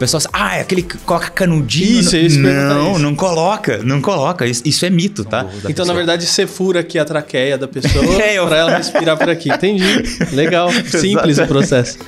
pessoal, ah, é aquele que coloca canudinho. Isso, no... É isso não, isso. não coloca, não coloca. Isso, isso é mito, tá? Então, pessoa. na verdade, você fura aqui a traqueia da pessoa é, eu... para ela respirar por aqui. Entendi. Legal. Simples o processo.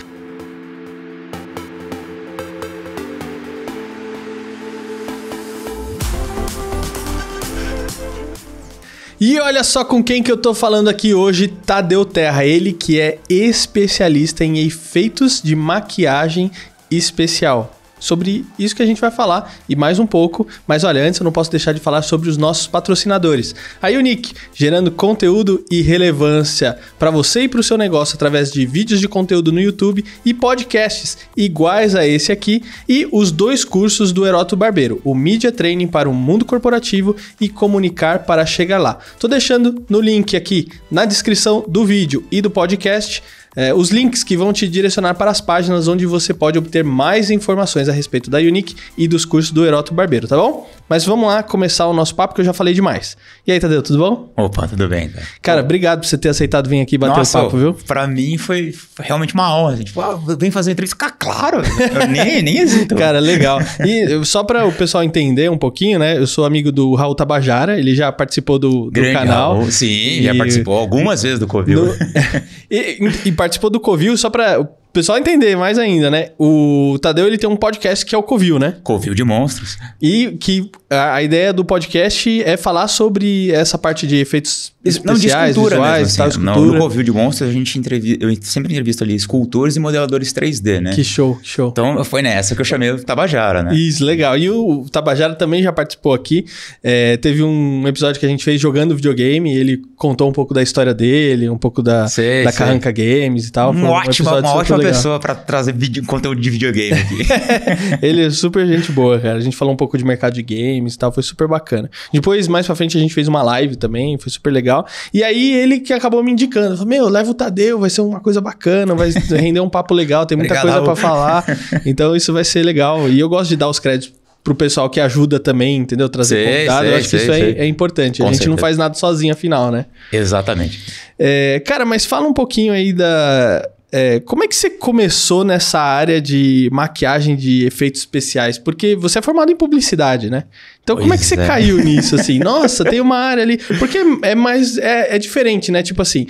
E olha só com quem que eu tô falando aqui hoje, Tadeu Terra, ele que é especialista em efeitos de maquiagem especial sobre isso que a gente vai falar e mais um pouco. Mas olha, antes eu não posso deixar de falar sobre os nossos patrocinadores. A Nick, gerando conteúdo e relevância para você e para o seu negócio através de vídeos de conteúdo no YouTube e podcasts iguais a esse aqui e os dois cursos do Heroto Barbeiro, o Media Training para o Mundo Corporativo e Comunicar para Chegar Lá. Tô deixando no link aqui na descrição do vídeo e do podcast é, os links que vão te direcionar para as páginas onde você pode obter mais informações a respeito da Unique e dos cursos do Heroto Barbeiro, tá bom? Mas vamos lá começar o nosso papo, que eu já falei demais. E aí, Tadeu, tudo bom? Opa, tudo bem. Cara, cara obrigado por você ter aceitado vir aqui bater Nossa, o papo, viu? Pra mim foi realmente uma honra. Assim, tipo, ah, vem fazer uma entrevista. Cara, claro, eu nem, nem hesito. cara, legal. E só para o pessoal entender um pouquinho, né? Eu sou amigo do Raul Tabajara, ele já participou do, do canal. Raul, sim, e... já participou algumas vezes do Covil. No... e, e participou do Covil, só pra o pessoal entender mais ainda, né? O Tadeu, ele tem um podcast que é o Covil, né? Covil de Monstros. E que a, a ideia do podcast é falar sobre essa parte de efeitos Especiais, não de escultura visuais, mesmo, assim, tá, escultura. No, no de Monstros, a gente entrevi eu sempre entrevisto ali escultores e modeladores 3D, né? Que show, que show. Então foi nessa que eu chamei o Tabajara, né? Isso, legal. E o Tabajara também já participou aqui. É, teve um episódio que a gente fez jogando videogame, ele contou um pouco da história dele, um pouco da, sei, da sei. Carranca Games e tal. Um, um ótimo, uma ótima legal. pessoa para trazer vídeo, conteúdo de videogame aqui. ele é super gente boa, cara. A gente falou um pouco de mercado de games e tal, foi super bacana. Depois, mais pra frente, a gente fez uma live também, foi super legal legal. E aí ele que acabou me indicando. meu, leva o Tadeu, vai ser uma coisa bacana, vai render um papo legal, tem muita Obrigado. coisa para falar. Então isso vai ser legal. E eu gosto de dar os créditos pro pessoal que ajuda também, entendeu? Trazer sei, convidado. Sei, eu acho sei, que isso sei. É, é importante. Com a gente certeza. não faz nada sozinho, afinal, né? Exatamente. É, cara, mas fala um pouquinho aí da é, como é que você começou nessa área de maquiagem de efeitos especiais? Porque você é formado em publicidade, né? Então, pois como é que você é. caiu nisso, assim? Nossa, tem uma área ali. Porque é mais. É, é diferente, né? Tipo assim,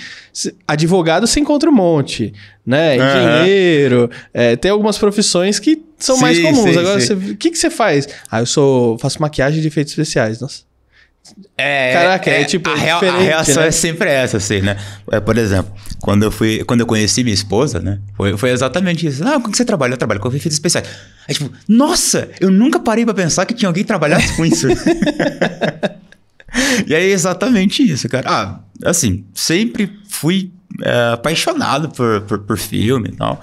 advogado se encontra um monte, né? Engenheiro. Uhum. tem algumas profissões que são sim, mais comuns. Sim, Agora, o que, que você faz? Ah, eu sou, faço maquiagem de efeitos especiais. Nossa. É, Caraca, é, é tipo. A, é a reação né? é sempre essa, assim, né? É, por exemplo, quando eu fui, quando eu conheci minha esposa, né? Foi, foi exatamente isso. Ah, como que você trabalha? Eu trabalho com efeitos especiais. Aí, tipo, nossa, eu nunca parei pra pensar que tinha alguém que trabalhasse com isso. e aí é exatamente isso, cara. Ah, assim, sempre fui é, apaixonado por, por, por, filme e tal.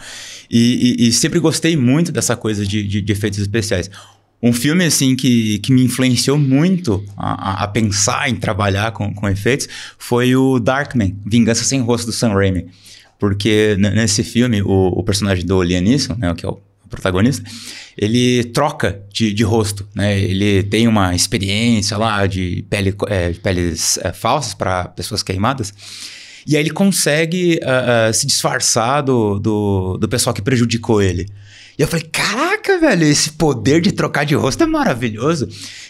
E, e, e, sempre gostei muito dessa coisa de, de, de efeitos especiais. Um filme assim que, que me influenciou muito a, a pensar em trabalhar com, com efeitos foi o Darkman, Vingança Sem Rosto, do Sam Raimi. Porque nesse filme, o, o personagem do Lianisson, né, que é o protagonista, ele troca de, de, rosto, né? Ele tem uma experiência lá de, pele, é, de peles é, falsas para pessoas queimadas. E aí ele consegue uh, uh, se disfarçar do, do, do pessoal que prejudicou ele. E eu falei, caraca, velho, esse poder de trocar de rosto é maravilhoso.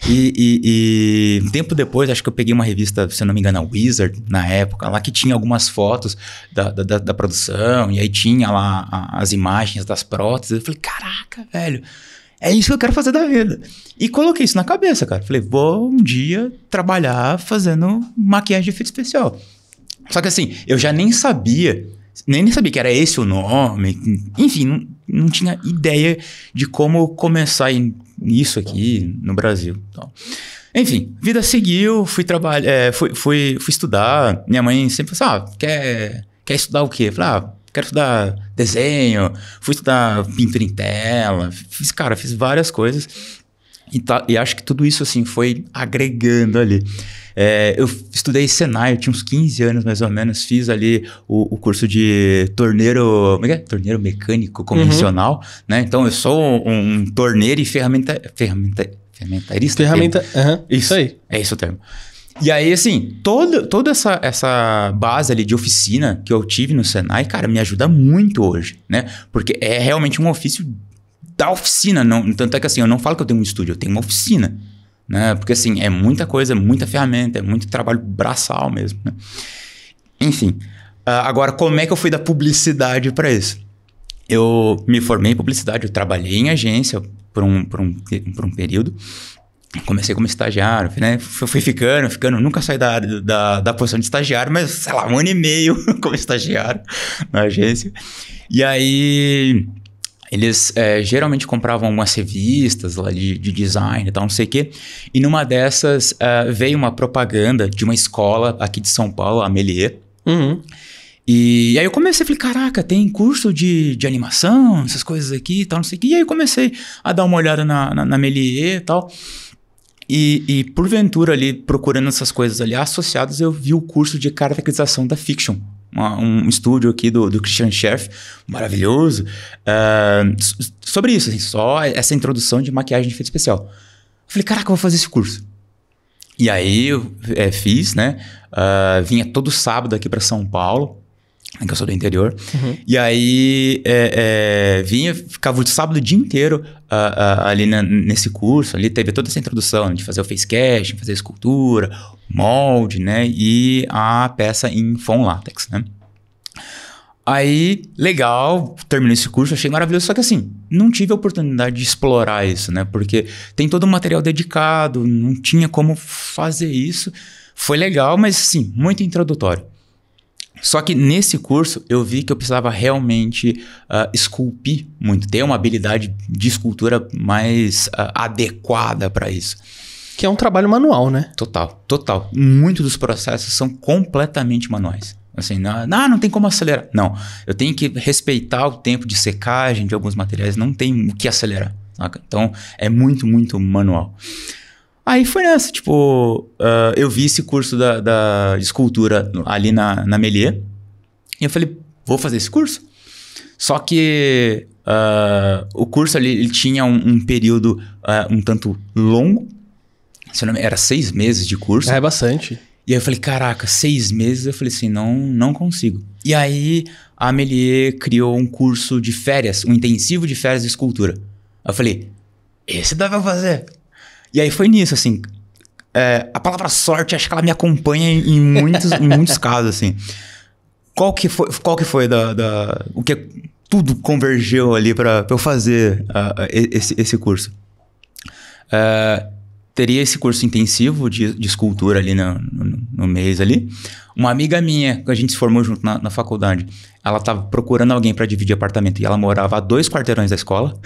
E, e, e um tempo depois, acho que eu peguei uma revista, se eu não me engano, Wizard, na época, lá que tinha algumas fotos da, da, da produção, e aí tinha lá a, as imagens das próteses. Eu falei, caraca, velho, é isso que eu quero fazer da vida. E coloquei isso na cabeça, cara. Falei, vou um dia trabalhar fazendo maquiagem de efeito especial. Só que assim, eu já nem sabia, nem, nem sabia que era esse o nome, enfim, não tinha ideia de como começar isso aqui no Brasil. Então, enfim, vida seguiu, fui trabalhar, é, fui, fui, fui estudar. Minha mãe sempre falou assim: ah, quer, quer estudar o quê? Eu falei, ah, quero estudar desenho, fui estudar pintura em tela, fiz, cara, fiz várias coisas. E, tá, e, acho que tudo isso assim foi agregando ali. É, eu estudei Senai, eu tinha uns 15 anos mais ou menos, fiz ali o, o curso de torneiro, como é que é? torneiro mecânico uhum. convencional, uhum. né? Então eu sou um, um torneiro e ferramenta, ferramenta, ferramentarista Ferramenta, uhum, isso, isso aí. É isso o termo. E aí, assim, toda, toda essa, essa base ali de oficina que eu tive no Senai, cara, me ajuda muito hoje, né? Porque é realmente um ofício da oficina. Não, tanto é que assim, eu não falo que eu tenho um estúdio, eu tenho uma oficina. Né? Porque assim, é muita coisa, é muita ferramenta, é muito trabalho braçal mesmo. Né? Enfim, ah, agora como é que eu fui da publicidade para isso? Eu me formei em publicidade, eu trabalhei em agência por um, por um, por um período. Comecei como estagiário, né? Fui ficando, ficando, nunca saí da, da, da posição de estagiário, mas sei lá, um ano e meio como estagiário na agência. E aí eles é, geralmente compravam umas revistas lá de, de, design e tal, não sei o quê. E numa dessas uh, veio uma propaganda de uma escola aqui de São Paulo, a Melier. Uhum. E aí eu comecei, a falei, caraca, tem curso de, de animação, essas coisas aqui e tal, não sei o quê. E aí eu comecei a dar uma olhada na, na, na Melier e tal. E, e, porventura ali, procurando essas coisas ali associadas, eu vi o curso de caracterização da fiction uma, um estúdio aqui do, do Christian Chef, maravilhoso, uh, sobre isso, assim, só essa introdução de maquiagem de efeito especial. Eu falei, caraca, eu vou fazer esse curso. E aí eu é, fiz, né? Uh, vinha todo sábado aqui para São Paulo é que eu sou do interior. Uhum. E aí é, é, vinha, ficava o sábado o dia inteiro uh, uh, ali na, nesse curso, ali teve toda essa introdução né, de fazer o face casting, fazer escultura, molde, né? E a peça em fon látex, né? Aí, legal, terminei esse curso, achei maravilhoso, só que assim, não tive a oportunidade de explorar isso, né? Porque tem todo o material dedicado, não tinha como fazer isso. Foi legal, mas assim, muito introdutório. Só que nesse curso eu vi que eu precisava realmente uh, esculpir muito, ter uma habilidade de escultura mais uh, adequada para isso. Que é um trabalho manual, né? Total, total. Muitos dos processos são completamente manuais. Assim, não, não, ah, não tem como acelerar. Não, eu tenho que respeitar o tempo de secagem de alguns materiais, não tem o que acelerar. Saca? Então é muito, muito manual. Aí foi nessa, tipo, uh, eu vi esse curso da, da escultura ali na, na Melier, e eu falei, vou fazer esse curso. Só que uh, o curso ali ele tinha um, um período uh, um tanto longo, era seis meses de curso. É, é, bastante. E aí eu falei, caraca, seis meses? Eu falei assim, não, não consigo. E aí a Melier criou um curso de férias, um intensivo de férias de escultura. Eu falei, esse dá pra fazer. E aí foi nisso, assim. É, a palavra sorte, acho que ela me acompanha em muitos, em muitos casos, assim. Qual que foi, qual que foi da, da o que tudo convergeu ali para eu fazer uh, esse, esse curso? Uh, teria esse curso intensivo de, de escultura ali no, no, no, mês ali. Uma amiga minha, que a gente se formou junto na, na faculdade, ela estava procurando alguém para dividir apartamento e ela morava a dois quarteirões da escola.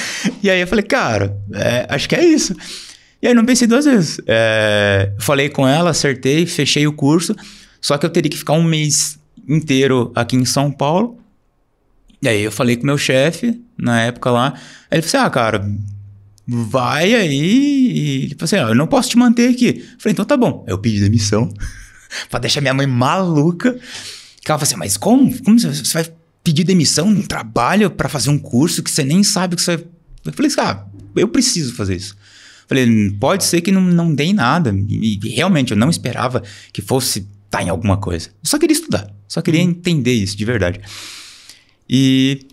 e aí eu falei, cara, é, acho que é isso. E aí não pensei duas vezes. É, falei com ela, acertei, fechei o curso. Só que eu teria que ficar um mês inteiro aqui em São Paulo. E aí eu falei com meu chefe, na época lá. ele falou assim, ah, cara, vai aí. ele falou assim, ah, eu não posso te manter aqui. Eu falei, então tá bom. Aí eu pedi demissão pra deixar minha mãe maluca. Que ela falou assim, mas como? Como você vai pedir demissão um trabalho para fazer um curso que você nem sabe o que você. Eu falei assim, ah, eu preciso fazer isso. Falei, pode ser que não, não dê nada. E, realmente eu não esperava que fosse estar tá em alguma coisa. Eu só queria estudar, só queria uhum. entender isso de verdade. E,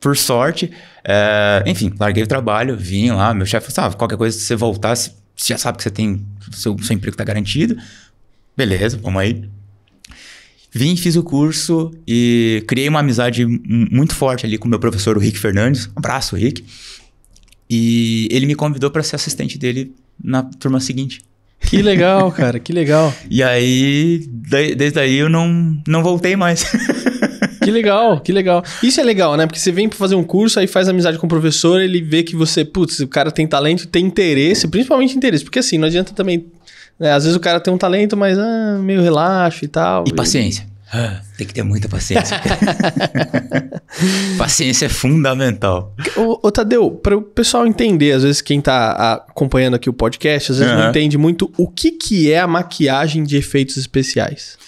por sorte, é, enfim, larguei o trabalho, vim lá. Meu chefe falou assim: ah, qualquer coisa, se você voltar, você já sabe que você tem. Seu, seu emprego está garantido. Beleza, vamos aí. Vim, fiz o curso e criei uma amizade muito forte ali com meu professor, o Rick Fernandes. Um abraço, Rick. E ele me convidou para ser assistente dele na turma seguinte. Que legal, cara, que legal. E aí, desde aí eu não, não voltei mais. que legal, que legal. Isso é legal, né? Porque você vem para fazer um curso, aí faz amizade com o professor, ele vê que você, putz, o cara tem talento, tem interesse, principalmente interesse. Porque assim, não adianta também né? Às vezes o cara tem um talento, mas ah, meio relaxo e tal. E, e... paciência. É. tem que ter muita paciência. paciência é fundamental. O Tadeu, para o pessoal entender, às vezes quem está ah, acompanhando aqui o podcast, às vezes uhum. não entende muito o que, que é a maquiagem de efeitos especiais.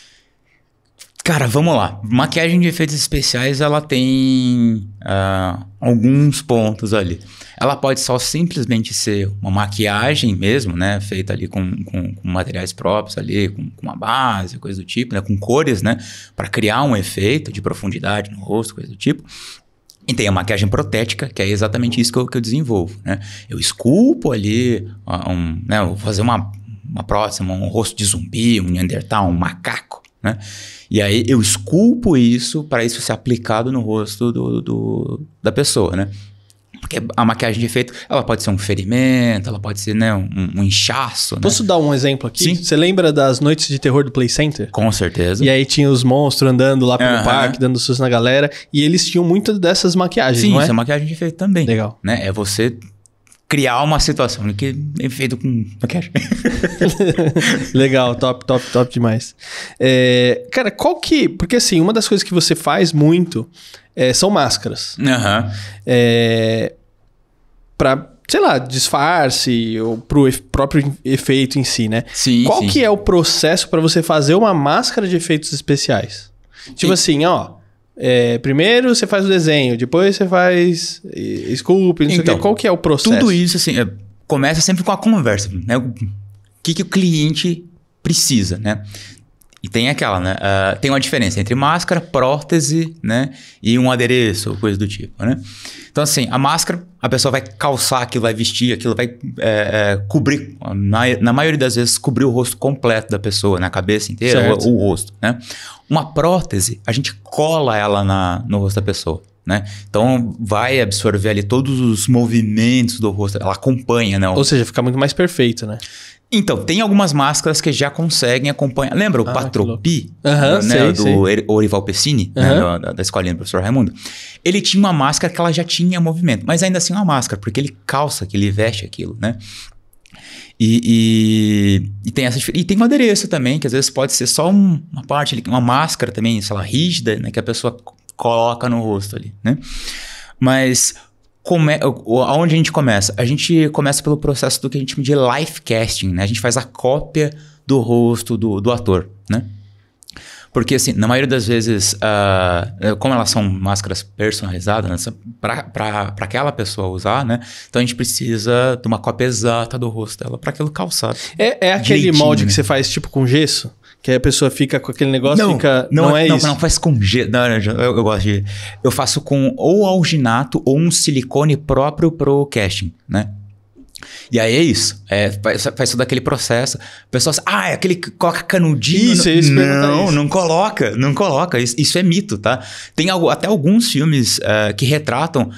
Cara, vamos lá. Maquiagem de efeitos especiais, ela tem uh, alguns pontos ali. Ela pode só simplesmente ser uma maquiagem mesmo, né? Feita ali com, com, com materiais próprios ali, com, com, uma base, coisa do tipo, né? Com cores, né? Para criar um efeito de profundidade no rosto, coisa do tipo. E tem a maquiagem protética, que é exatamente isso que eu, que eu desenvolvo, né? Eu esculpo ali, ah, um, né? vou fazer uma, uma próxima, um rosto de zumbi, um neandertal, um macaco né? E aí eu esculpo isso para isso ser aplicado no rosto do, do, da pessoa, né? Porque a maquiagem de efeito, ela pode ser um ferimento, ela pode ser né, um, um inchaço. Posso né? dar um exemplo aqui? Sim. Você lembra das noites de terror do Play Center? Com certeza. E aí tinha os monstros andando lá pelo uhum. parque, dando susto na galera. E eles tinham muito dessas maquiagens, Sim, não é? Sim, isso é maquiagem de efeito também. Legal. Né? É você criar uma situação que é feito com maquiagem. Legal, top, top, top demais. É, cara, qual que. Porque assim, uma das coisas que você faz muito é, são máscaras. Aham. Uhum. É, pra, sei lá, disfarce ou pro o próprio efeito em si, né? Sim. Qual sim. que é o processo para você fazer uma máscara de efeitos especiais? Tipo assim, ó. É, primeiro você faz o desenho, depois você faz sculpt, não então, sei o que. Então, Qual que é o processo? Tudo isso, assim, é, começa sempre com a conversa, né? O que, que o cliente precisa, né? E tem aquela, né? Uh, tem uma diferença entre máscara, prótese, né? E um adereço, coisa do tipo, né? Então, assim, a máscara, a pessoa vai calçar aquilo, vai vestir aquilo, vai é, é, cobrir, na, na, maioria das vezes, cobrir o rosto completo da pessoa, na né? cabeça inteira, o, o, rosto, né? Uma prótese, a gente cola ela na, no rosto da pessoa. Né? Então vai absorver ali todos os movimentos do rosto, ela acompanha, né? Ou seja, fica muito mais perfeito, né? Então, tem algumas máscaras que já conseguem acompanhar. Lembra o ah, Patropi? Uhum, né, do sei. Orival Pessini, uhum. né, da, da escolinha do professor Raimundo? Ele tinha uma máscara que ela já tinha movimento, mas ainda assim é uma máscara, porque ele calça, que ele veste aquilo, né? E, e, e, tem essa e tem um adereço também, que às vezes pode ser só um, uma parte, uma máscara também, sei lá, rígida, né, que a pessoa coloca no rosto ali, né? Mas Come, aonde a gente começa? A gente começa pelo processo do que a gente chama de life casting, né? A gente faz a cópia do rosto do, do ator, né? Porque, assim, na maioria das vezes, uh, como elas são máscaras personalizadas, né, para aquela pessoa usar, né? Então a gente precisa de uma cópia exata do rosto dela para aquilo calçar. É, é aquele molde que né? você faz, tipo, com gesso? Que aí a pessoa fica com aquele negócio, não, fica. Não, não é-, é não, isso. Não, faz com gelo. Não, eu, eu, gosto de. Eu faço com ou alginato ou um silicone próprio pro casting, né? E aí é isso. É, faz, faz todo aquele processo. O pessoal, ah, é aquele que coloca canudinho. Isso, é isso, não, isso. não coloca, não coloca. Isso, isso, é mito, tá? Tem algo, até alguns filmes uh, que retratam uh,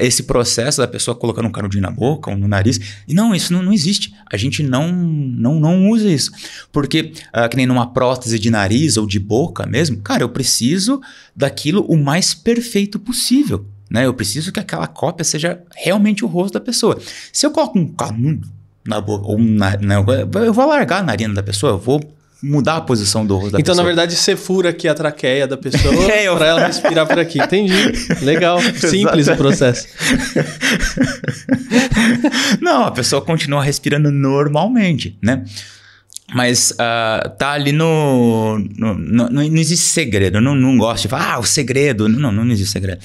esse processo da pessoa colocando um canudinho na boca ou no nariz. E não, isso não, não existe. A gente não, não, não usa isso. Porque, uh, que nem numa prótese de nariz ou de boca mesmo, cara, eu preciso daquilo o mais perfeito possível. Né? Eu preciso que aquela cópia seja realmente o rosto da pessoa. Se eu coloco um canudo na boca, ou na, na, né? eu vou largar a narina da pessoa, eu vou mudar a posição do rosto da pessoa. Então, na verdade, você fura aqui a traqueia da pessoa é, eu... para ela respirar por aqui. Entendi. Legal. Simples o processo. Não, a pessoa continua respirando normalmente, né? Mas uh, tá ali no, no, no, Não existe segredo. Eu não, não gosto de falar, ah, o segredo. Não, não existe segredo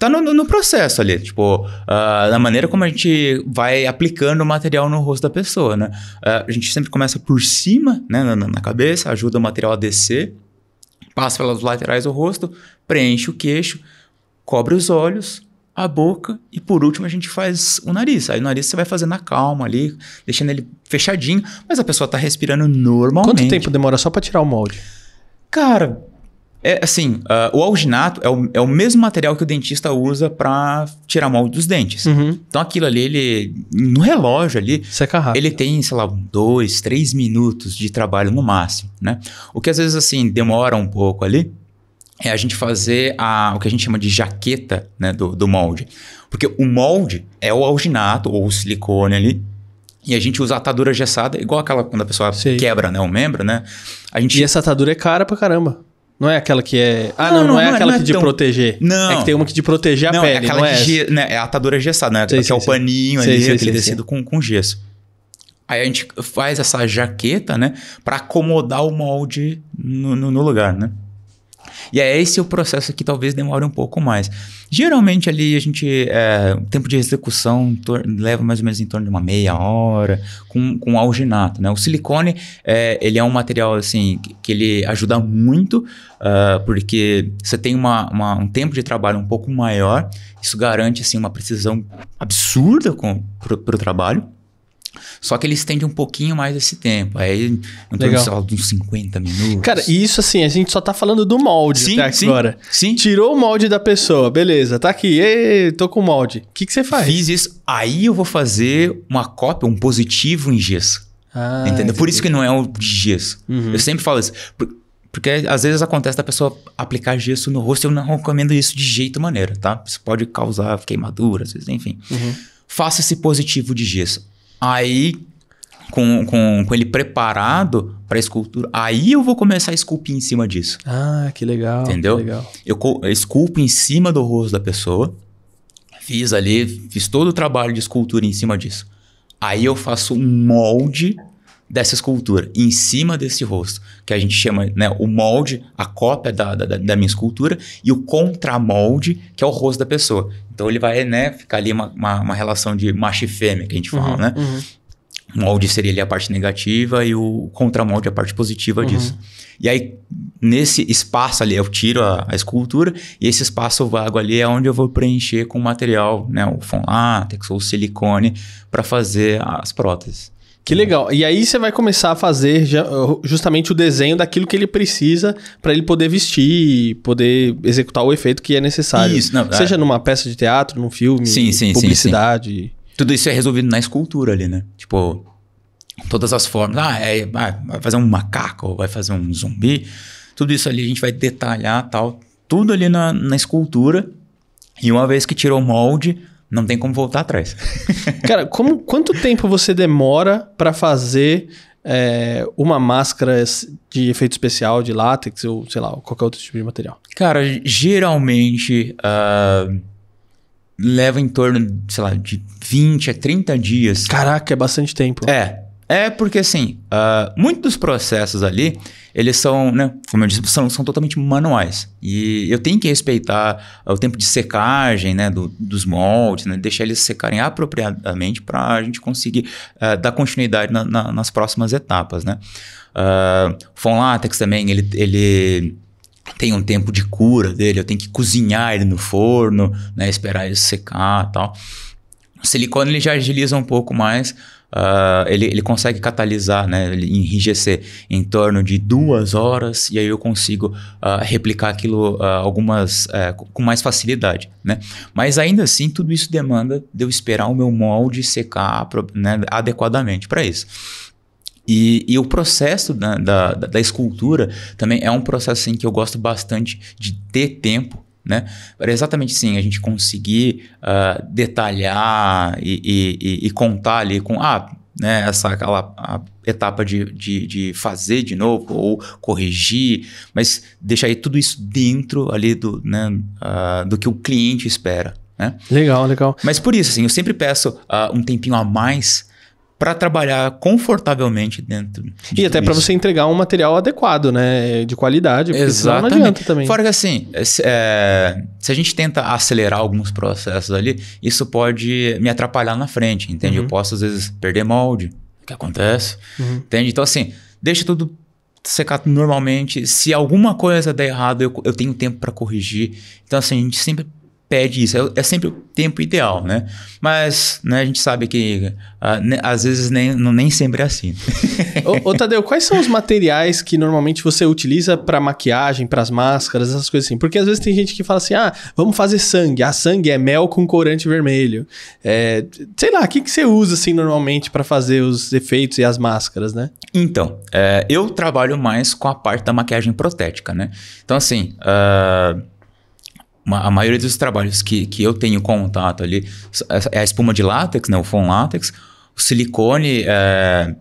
tá no, no processo ali, tipo, uh, na maneira como a gente vai aplicando o material no rosto da pessoa, né? Uh, a gente sempre começa por cima, né, na, na cabeça, ajuda o material a descer, passa pelas laterais do rosto, preenche o queixo, cobre os olhos, a boca e por último a gente faz o nariz. Aí o nariz você vai fazer na calma ali, deixando ele fechadinho, mas a pessoa tá respirando normalmente. Quanto tempo demora só para tirar o molde? Cara, é assim, uh, o alginato é o, é o mesmo material que o dentista usa para tirar molde dos dentes. Uhum. Então aquilo ali, ele. No relógio ali. Seca rápido. Ele tem, sei lá, dois, três minutos de trabalho no máximo, né? O que às vezes assim demora um pouco ali é a gente fazer a, o que a gente chama de jaqueta né, do, do molde. Porque o molde é o alginato ou o silicone ali, e a gente usa atadura gessada, igual aquela quando a pessoa quebra né, um membro, né? A gente... E essa atadura é cara pra caramba. Não é aquela que é. Ah, não, não, não, é não é aquela não que é de tão... proteger. Não. É que tem uma que de proteger a não, é pele. É aquela não é de ge... né, é a atadura gessada, né? que é o paninho ali, sei, aquele tecido Com, com gesso. Aí a gente faz essa jaqueta, né? para acomodar o molde no, no, no lugar, né? E é esse o processo que talvez demore um pouco mais. Geralmente ali a gente, é, o tempo de execução leva mais ou menos em torno de uma meia hora com, com alginato, né? O silicone, é, ele é um material assim, que, que ele ajuda muito, uh, porque você tem uma, uma, um tempo de trabalho um pouco maior, isso garante assim uma precisão absurda para o trabalho. Só que ele estende um pouquinho mais esse tempo. Aí, em torno de uns 50 minutos. Cara, e isso assim, a gente só tá falando do molde sim, até sim, agora. Sim. Tirou o molde da pessoa, beleza, tá aqui, ei, tô com o molde. O que, que você faz? Fiz isso. Aí eu vou fazer uma cópia, um positivo em gesso. Ah, entendeu? Entendi. Por isso que não é o de gesso. Uhum. Eu sempre falo isso. Porque às vezes acontece da pessoa aplicar gesso no rosto, eu não recomendo isso de jeito maneiro, tá? Isso pode causar queimaduras, enfim. Uhum. Faça esse positivo de gesso Aí, com, com, com ele preparado para escultura, aí eu vou começar a esculpir em cima disso. Ah, que legal. Entendeu? Que legal. Eu esculpo em cima do rosto da pessoa, fiz ali, fiz todo o trabalho de escultura em cima disso. Aí eu faço um molde dessa escultura, em cima desse rosto, que a gente chama né, o molde, a cópia da, da, da minha escultura, e o contramolde, que é o rosto da pessoa. Então ele vai né, ficar ali uma, uma, uma relação de macho e fêmea, que a gente uhum, fala, uhum, né? Uhum. O molde seria ali a parte negativa e o contramolde a parte positiva uhum. disso. E aí, nesse espaço ali, eu tiro a, a, escultura e esse espaço vago ali é onde eu vou preencher com material, né? O fonlatex ou silicone para fazer as próteses. Que legal. E aí você vai começar a fazer uh, justamente o desenho daquilo que ele precisa para ele poder vestir, poder executar o efeito que é necessário. Isso, não, Seja é... numa peça de teatro, num filme, sim, sim, publicidade. Sim, Tudo isso é resolvido na escultura ali, né? Tipo, todas as formas. Ah, é, ah, vai fazer um macaco, vai fazer um zumbi. Tudo isso ali a gente vai detalhar tal. Tudo ali na, na escultura. E uma vez que tirou o molde, não tem como voltar atrás. Cara, como, quanto tempo você demora para fazer é, uma máscara de efeito especial de látex ou sei lá, qualquer outro tipo de material? Cara, geralmente uh, leva em torno, sei lá, de 20 a 30 dias. Caraca, é bastante tempo. É. É porque, assim, uh, muitos dos processos ali, eles são, né, como eu disse, são, são, totalmente manuais. E eu tenho que respeitar ah, o tempo de secagem, né, do, dos moldes, né, deixar eles secarem apropriadamente para a gente conseguir uh, dar continuidade na, na, nas próximas etapas, né. Uh, o Fon Latex também, ele, ele tem um tempo de cura dele, eu tenho que cozinhar ele no forno, né, esperar ele secar e tal. O silicone ele já agiliza um pouco mais, uh, ele, ele consegue catalisar, né, ele enrijecer em torno de duas horas e aí eu consigo uh, replicar aquilo uh, algumas eh, com mais facilidade, né? Mas ainda assim tudo isso demanda de eu esperar o meu molde secar né, adequadamente para isso. E, e, o processo da, da, da escultura também é um processo em assim, que eu gosto bastante de ter tempo né? Para exatamente sim a gente conseguir uh, detalhar e, e, e, contar ali com ah, né, essa aquela etapa de, de, de, fazer de novo ou corrigir, mas deixar aí tudo isso dentro ali do, né, uh, do que o cliente espera. Né? Legal, legal. Mas por isso, assim, eu sempre peço uh, um tempinho a mais para trabalhar confortavelmente dentro. De e até para você entregar um material adequado, né? De qualidade. Exatamente. Não adianta também. Fora que assim, se, é, se, a gente tenta acelerar alguns processos ali, isso pode me atrapalhar na frente, entende? Uhum. Eu posso às vezes perder molde, que acontece, uhum. entende? Então assim, deixa tudo secar normalmente. Se alguma coisa der errado, eu, eu tenho tempo para corrigir. Então assim, a gente sempre pede isso. É, é, sempre o tempo ideal, né? Mas né, a gente sabe que uh, ah, ne, né, às vezes nem, não, nem sempre é assim. ô, ô, Tadeu, quais são os materiais que normalmente você utiliza para maquiagem, para as máscaras, essas coisas assim? Porque às vezes tem gente que fala assim: ah, vamos fazer sangue. Ah, sangue é mel com corante vermelho. É, sei lá, o que, que você usa assim normalmente para fazer os efeitos e as máscaras, né? Então, é, eu trabalho mais com a parte da maquiagem protética, né? Então, assim. Uh uma, a maioria dos trabalhos que, que eu tenho contato ali é, é a espuma de látex, né? O foam látex, o silicone é,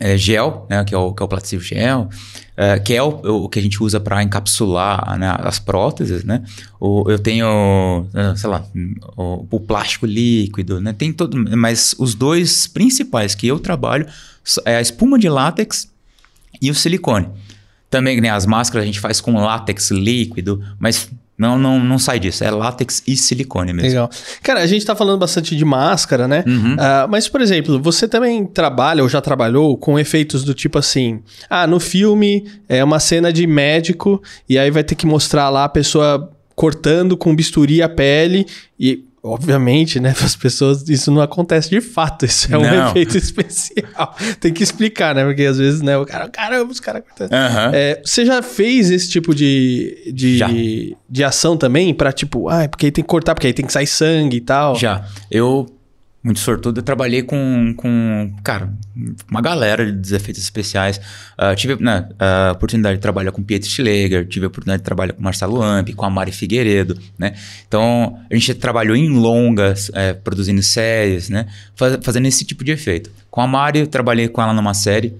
é gel, né? Que é o, que é o plativo gel, é, que é o, o, que a gente usa para encapsular né? as próteses, né? O, eu tenho, é, sei lá, o, o plástico líquido, né? Tem todo, mas os dois principais que eu trabalho é a espuma de látex e o silicone. Também, né, as máscaras a gente faz com látex líquido, mas não, não, não sai disso. É látex e silicone mesmo. Legal. Cara, a gente está falando bastante de máscara, né? Uhum. Uh, mas, por exemplo, você também trabalha ou já trabalhou com efeitos do tipo assim: ah, no filme é uma cena de médico e aí vai ter que mostrar lá a pessoa cortando com bisturi a pele e Obviamente, né? Para as pessoas, isso não acontece de fato, isso é um efeito especial. Tem que explicar, né? Porque às vezes, né, o cara, caramba, os caras. Uhum. É, você já fez esse tipo de, de, de ação também? para tipo, ah, porque aí tem que cortar, porque aí tem que sair sangue e tal? Já. Eu muito sortudo. Eu trabalhei com, com cara, uma galera de efeitos especiais. Uh, tive né, a oportunidade de trabalhar com Pietro Schleger, tive a oportunidade de trabalhar com Marcelo Amp, com a Mari Figueiredo, né? Então, a gente trabalhou em longas, é, produzindo séries, né? Faz, fazendo esse tipo de efeito. Com a Mari, eu trabalhei com ela numa série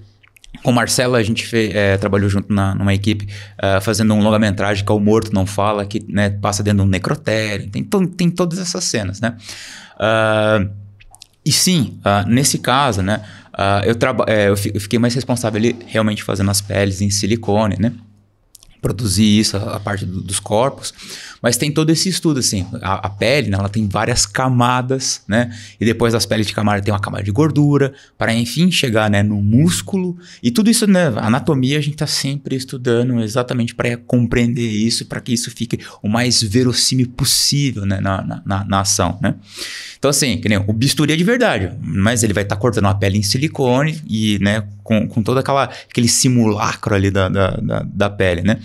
com Marcelo a gente fez, é, trabalhou junto na, numa equipe uh, fazendo um longa-metragem que é O Morto Não Fala, que né, passa dentro de um necrotério. Tem, to tem todas essas cenas, né? Uh, e sim, uh, nesse caso, né, uh, eu, é, eu, eu, fiquei mais responsável ali realmente fazendo as peles em silicone, né? Produzir isso, a, a parte do, dos corpos. Mas tem todo esse estudo, assim. A, a pele, né, ela tem várias camadas, né? E depois das peles de camada tem uma camada de gordura, para enfim chegar né, no músculo. E tudo isso, né? Anatomia a gente tá sempre estudando exatamente para compreender isso, para que isso fique o mais verossímil possível né, na, na, na ação, né? Então, assim, que nem o bisturi é de verdade, mas ele vai estar tá cortando a pele em silicone e, né, com, com todo aquela, aquele simulacro ali da, da, da, da pele, né?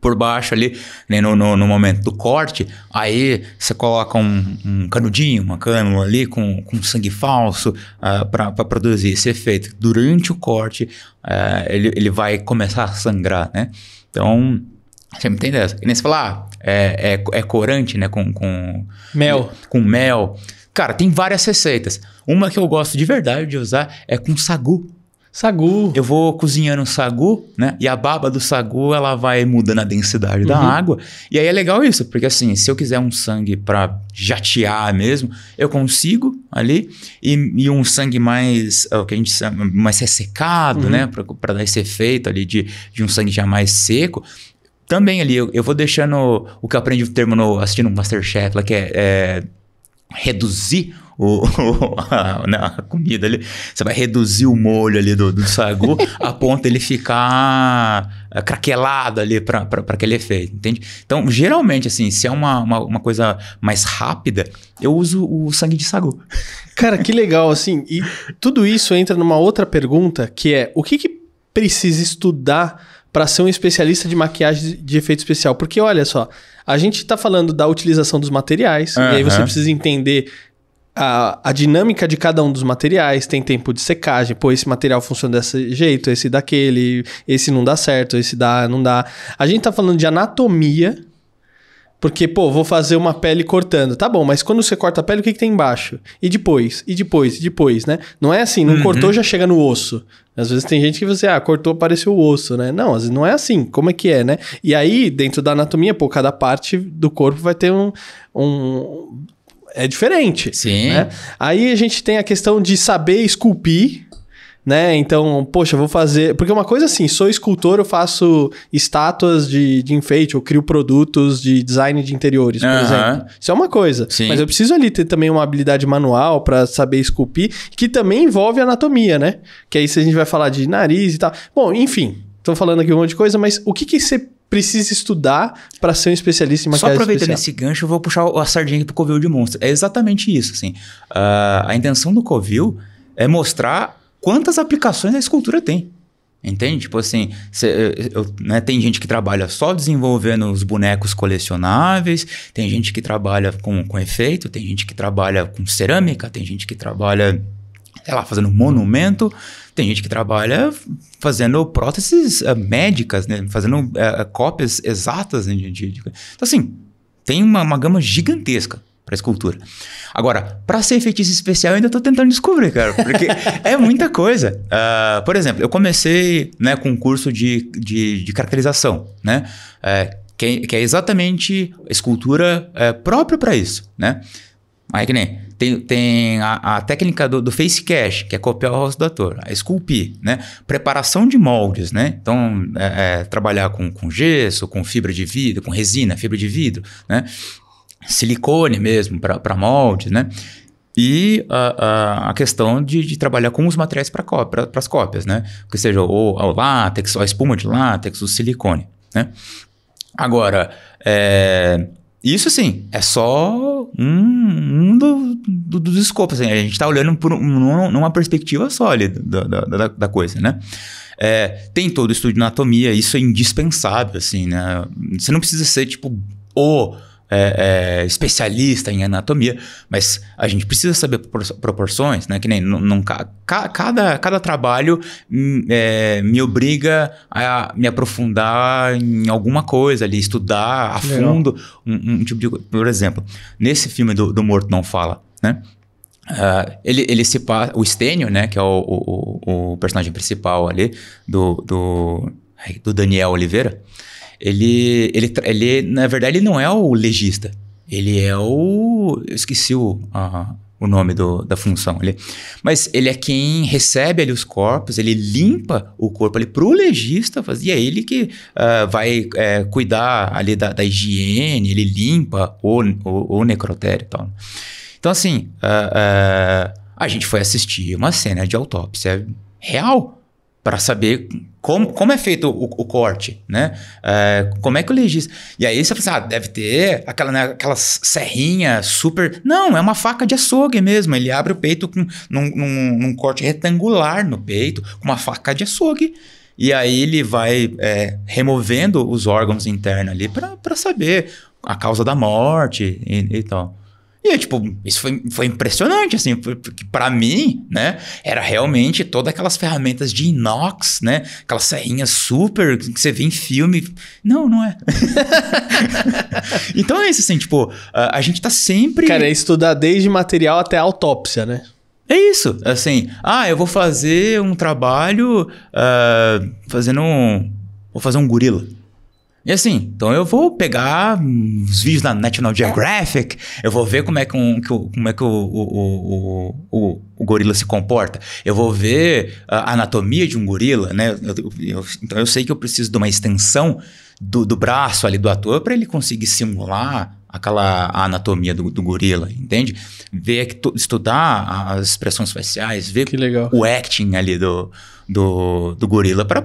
por baixo ali, né, no, no, no, momento do corte, aí você coloca um, um canudinho, uma cânula ali com, com sangue falso uh, ah, para produzir esse efeito. Durante o corte, uh, ele, ele vai começar a sangrar, né? Então, sempre tem dessa. E nem você fala, ah, é, é, é corante, né, com, com... Mel. Com mel. Cara, tem várias receitas. Uma que eu gosto de verdade de usar é com sagu. Sagu. Eu vou cozinhando um sagu, né? E a baba do sagu, ela vai mudando a densidade uhum. da água. E aí é legal isso, porque assim, se eu quiser um sangue para jatear mesmo, eu consigo ali. E, e um sangue mais, é o que a gente chama, mais ressecado, uhum. né? para dar esse efeito ali de, de um sangue já mais seco também ali, eu, eu, vou deixando o que eu aprendi o termo assistindo um Masterchef, lá, que é, é reduzir o, o a, né, a, comida ali, você vai reduzir o molho ali do, do sagu a ponto ele ficar eh, craquelado ali para aquele efeito, entende? Então, geralmente, assim, se é uma, uma, uma, coisa mais rápida, eu uso o sangue de sagu. Cara, que legal, assim, e tudo isso entra numa outra pergunta, que é, o que, que precisa estudar para ser um especialista de maquiagem de efeito especial? Porque, olha só, a gente está falando da utilização dos materiais, uhum. e aí você precisa entender a, a dinâmica de cada um dos materiais, tem tempo de secagem, pô, esse material funciona desse jeito, esse daquele, esse não dá certo, esse dá, não dá. A gente tá falando de anatomia, porque, pô, vou fazer uma pele cortando. Tá bom, mas quando você corta a pele, o que, que tem embaixo? E depois? E depois? E depois, né? Não é assim, não uhum. cortou, já chega no osso. Às vezes tem gente que você, assim, ah, cortou, apareceu o osso, né? Não, às vezes não é assim. Como é que é, né? E aí, dentro da anatomia, pô, cada parte do corpo vai ter um. um é diferente. Sim. Né? Aí a gente tem a questão de saber esculpir, né? Então, poxa, vou fazer. Porque uma coisa assim, sou escultor, eu faço estátuas de, de enfeite, eu crio produtos de design de interiores, por uh -huh. exemplo. Isso é uma coisa. Sim. Mas eu preciso ali ter também uma habilidade manual para saber esculpir, que também envolve anatomia, né? Que aí se a gente vai falar de nariz e tal. Bom, enfim, tô falando aqui um monte de coisa, mas o que que você precisa estudar para ser um especialista em maquiagem Só aproveitando especial. esse gancho, eu vou puxar a sardinha para o Covil de Monstro. É exatamente isso, assim. Uh, a intenção do Covil é mostrar quantas aplicações a escultura tem. Entende? Tipo assim, cê, eu, né, tem gente que trabalha só desenvolvendo os bonecos colecionáveis, tem gente que trabalha com, com efeito, tem gente que trabalha com cerâmica, tem gente que trabalha sei tá lá, fazendo monumento. Tem gente que trabalha fazendo próteses uh, médicas, né? Fazendo uh, cópias exatas. Né? De, de, de, Então, assim, tem uma, uma gama gigantesca para escultura. Agora, para ser feitiço especial, eu ainda estou tentando descobrir, cara, porque é muita coisa. Uh, por exemplo, eu comecei né, com um curso de, de, de caracterização, né? Uh, que, é, que, é exatamente escultura uh, própria para isso, né? Aí que nem tem, tem a, a técnica do, do, face cash, que é copiar o rosto do ator, a é esculpir, né? Preparação de moldes, né? Então, é, é, trabalhar com, com gesso, com fibra de vidro, com resina, fibra de vidro, né? Silicone mesmo para moldes, né? E a, a, a questão de, de, trabalhar com os materiais para cópia, as cópias, né? Que seja o, o látex, a espuma de látex, o silicone, né? Agora, é, isso sim, é só um, um do, dos escopos. Assim, a gente está olhando por um, numa perspectiva sólida da, da, da coisa, né? É, tem todo o estudo de anatomia, isso é indispensável, assim, né? Você não precisa ser, tipo, o é, é, especialista em anatomia, mas a gente precisa saber proporções, né? Que nem nunca ca, cada, cada trabalho hum, é, me obriga a me aprofundar em alguma coisa ali, estudar a fundo um, um, tipo de Por exemplo, nesse filme do, do Morto Não Fala, né? Uh, ele, ele se passa, o Stênio, né, que é o, o, o personagem principal ali do, do, do Daniel Oliveira, ele, ele, ele, na verdade, ele não é o legista, ele é o, eu esqueci o, o nome do, da função ali, mas ele é quem recebe ali os corpos, ele limpa o corpo ali pro legista, e é ele que uh, vai é, cuidar ali da, da, higiene, ele limpa o, o, o necrotério e tal, então, assim, uh, uh, a gente foi assistir uma cena de autópsia real para saber como, como é feito o, o corte, né? É, como é que o legista. E aí você pensa, assim, ah, deve ter aquela, né, aquela serrinha super. Não, é uma faca de açougue mesmo. Ele abre o peito com, num, num, num corte retangular no peito, com uma faca de açougue. E aí ele vai é, removendo os órgãos internos ali para saber a causa da morte e, e tal. E, tipo, isso foi, foi impressionante, assim, porque para mim, né, era realmente todas aquelas ferramentas de inox, né, aquelas serrinhas super que você vê em filme. Não, não é. então é isso, assim, tipo, a, a gente tá sempre... Cara, é estudar desde material até autópsia, né? É isso, assim, ah, eu vou fazer um trabalho uh, fazendo um... Vou fazer um gorila. E assim, então eu vou pegar os vídeos da National Geographic, eu vou ver como é que, um, como é que o, o, o, o, o gorila se comporta, eu vou ver a anatomia de um gorila, né? Eu, eu, então eu sei que eu preciso de uma extensão do, do braço ali do ator para ele conseguir simular aquela a anatomia do, do, gorila, entende? Ver, estudar as expressões faciais, ver o acting ali do, do, do gorila para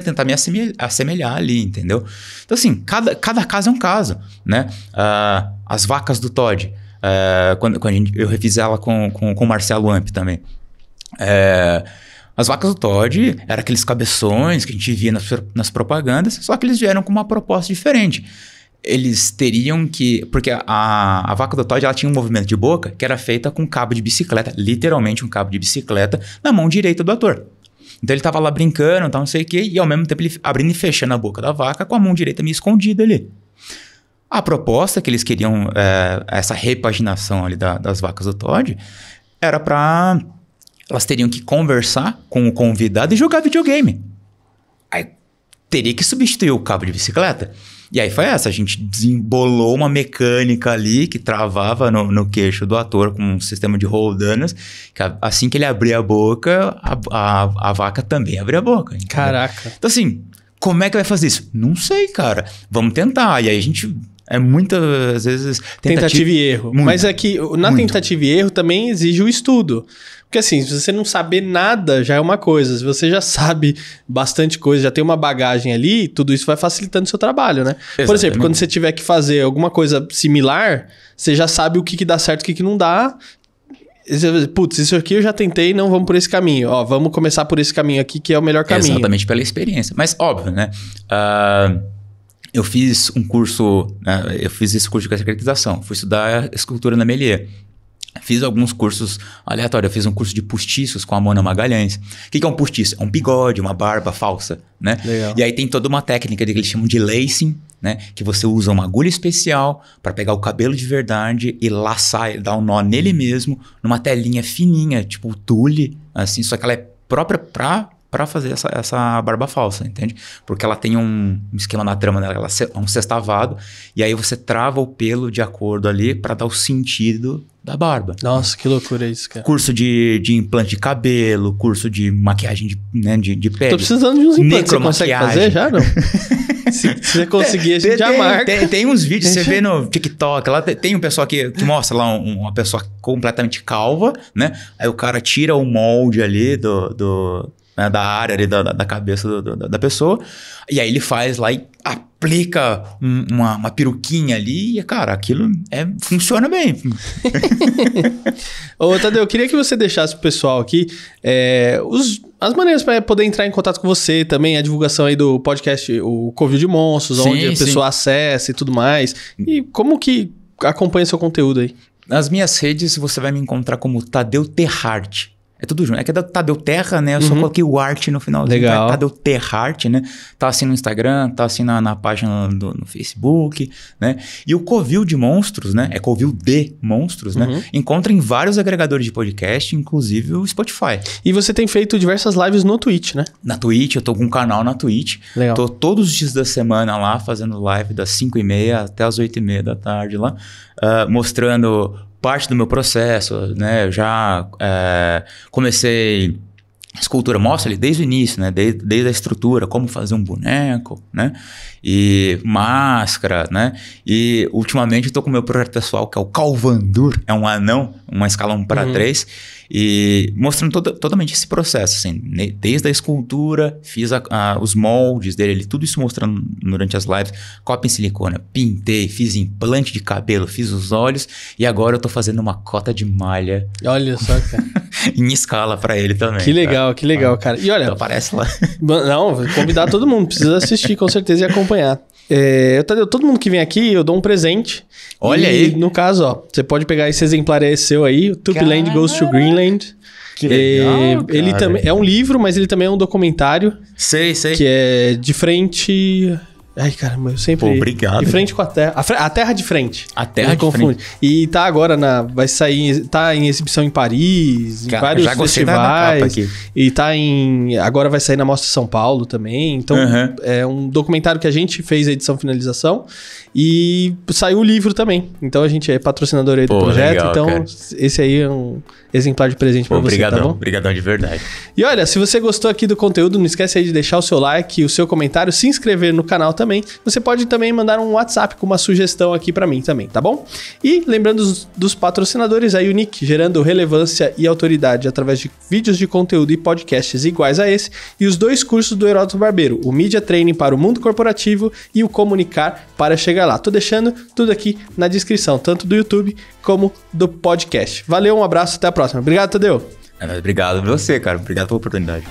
tentar me assemelhar ali, entendeu? Então, assim, cada, cada caso é um caso, né? Uh, as vacas do Todd, uh, quando, quando gente, eu refiz ela com, com, com o Marcelo Amp também. É, as vacas do Todd eram aqueles cabeções que a gente via nas, nas propagandas, só que eles vieram com uma proposta diferente eles teriam que. Porque a, a vaca do Todd ela tinha um movimento de boca que era feita com cabo de bicicleta, literalmente um cabo de bicicleta, na mão direita do ator. Então ele tava lá brincando, tal, não sei o quê, e ao mesmo tempo ele abrindo e fechando a boca da vaca com a mão direita meio escondida ali. A proposta que eles queriam, é, essa repaginação ali da, das vacas do Todd, era para elas teriam que conversar com o convidado e jogar videogame. Aí teria que substituir o cabo de bicicleta. E aí foi essa, a gente desembolou uma mecânica ali que travava no, no queixo do ator com um sistema de roldanas, que assim que ele abria a boca, a, a, a vaca também abria a boca. Entendeu? Caraca. Então assim, como é que vai fazer isso? Não sei, cara. Vamos tentar. E aí a gente é muitas vezes tentativa, tentativa e erro. Muito, Mas é que na muito. tentativa e erro também exige o estudo. Porque assim, se você não saber nada, já é uma coisa. Se você já sabe bastante coisa, já tem uma bagagem ali, tudo isso vai facilitando o seu trabalho, né? Exatamente. Por exemplo, quando você tiver que fazer alguma coisa similar, você já sabe o que, que dá certo e o que, que não dá. Putz, isso aqui eu já tentei, não vamos por esse caminho. Ó, vamos começar por esse caminho aqui, que é o melhor caminho. Exatamente pela experiência. Mas óbvio, né? Uh eu fiz um curso, né, eu fiz esse curso de caracterização, fui estudar escultura na Melier. Fiz alguns cursos aleatórios. Eu fiz um curso de postiços com a Mona Magalhães. O que, é um postiço? É um bigode, uma barba falsa, né? Legal. E aí tem toda uma técnica que eles chamam de lacing, né? Que você usa uma agulha especial para pegar o cabelo de verdade e laçar, dar um nó nele hum. mesmo, numa telinha fininha, tipo tule, assim. Só que ela é própria para para fazer essa, essa barba falsa, entende? Porque ela tem um, um esquema na trama dela, ela é um sextavado, e aí você trava o pelo de acordo ali para dar o sentido da barba. Nossa, que loucura isso, cara. Curso de, de implante de cabelo, curso de maquiagem de, né, de, de pele. Tô precisando de uns implantes. Você consegue fazer já, não? se, se você conseguir, a gente tem, já marca. Tem, tem uns vídeos, você vê no TikTok, lá tem um pessoal que, que mostra lá um, uma pessoa completamente calva, né? Aí o cara tira o molde ali do... do né, da área ali da, da, cabeça do, do, da pessoa. E aí ele faz lá e... Ah, aplica um, uma, uma peruquinha ali e, cara, aquilo é, funciona bem. Ô, Tadeu, eu queria que você deixasse pro pessoal aqui é, os, as maneiras para poder entrar em contato com você também, a divulgação aí do podcast, o Covil de Monstros, sim, onde a sim. pessoa acessa e tudo mais. E como que acompanha seu conteúdo aí? Nas minhas redes você vai me encontrar como Tadeu Terhart. É tudo junto. É que é da Tadeu Terra, né? Eu uhum. só coloquei o arte no final. Né? Legal. Tadeu Terra Arte, né? Tá assim no Instagram, tá assim na, na página do, no Facebook, né? E o Covil de Monstros, né? É Covil de Monstros, né? uhum. né? Encontra em vários agregadores de podcast, inclusive o Spotify. E você tem feito diversas lives no Twitch, né? Na Twitch, eu tô com um canal na Twitch. Legal. Tô todos os dias da semana lá fazendo live das 5 e meia até as 8 e meia da tarde lá. Uh, mostrando parte do meu processo, né? Eu já é, comecei escultura mostra ele desde o início, né? Desde, desde a estrutura, como fazer um boneco, né? E máscara, né? E ultimamente eu tô com o meu projeto pessoal que é o Calvandur, é um anão, uma escala 1 para uhum. 3, e mostrando todo, totalmente esse processo, assim, desde a escultura, fiz a, a, os moldes dele, tudo isso mostrando durante as lives, copa em silicone, pintei, fiz implante de cabelo, fiz os olhos, e agora eu tô fazendo uma cota de malha. Olha só, cara. em escala para ele também. Que legal. Tá? legal, que legal, ah, cara. E olha. Então aparece lá. Não, convidar todo mundo, precisa assistir com certeza e acompanhar. É, eu, Tadeu, todo mundo que vem aqui, eu dou um presente. Olha e, aí. No caso, ó, você pode pegar esse exemplar é seu aí, Tupiland Goes to Greenland. Que legal, é, ele também é um livro, mas ele também é um documentário. Sei, sei. Que é de frente Ai, caramba, eu sempre. Pô, obrigado. De frente com a Terra. A, fre... a Terra de frente. A Terra de confunde. frente. E tá agora na. Vai sair. Tá em exibição em Paris, em Cara, vários já festivais. Da aqui. E tá em. Agora vai sair na Mostra de São Paulo também. Então, uhum. é um documentário que a gente fez a edição finalização. E saiu o livro também. Então a gente é patrocinador aí do Pô, projeto. Legal, então, cara. esse aí é um exemplar de presente para você, tá bom? Obrigadão de verdade. E olha, se você gostou aqui do conteúdo, não esquece aí de deixar o seu like, o seu comentário, se inscrever no canal também. Você pode também mandar um WhatsApp com uma sugestão aqui para mim também, tá bom? E lembrando dos, dos patrocinadores, a Unique, gerando relevância e autoridade através de vídeos de conteúdo e podcasts iguais a esse, e os dois cursos do Heródoto Barbeiro, o Media Training para o mundo corporativo e o Comunicar para chegar lá. Tô deixando tudo aqui na descrição, tanto do YouTube como do podcast. Valeu, um abraço, até a próxima. Obrigado, Tadeu. É, obrigado você, cara. Obrigado pela oportunidade.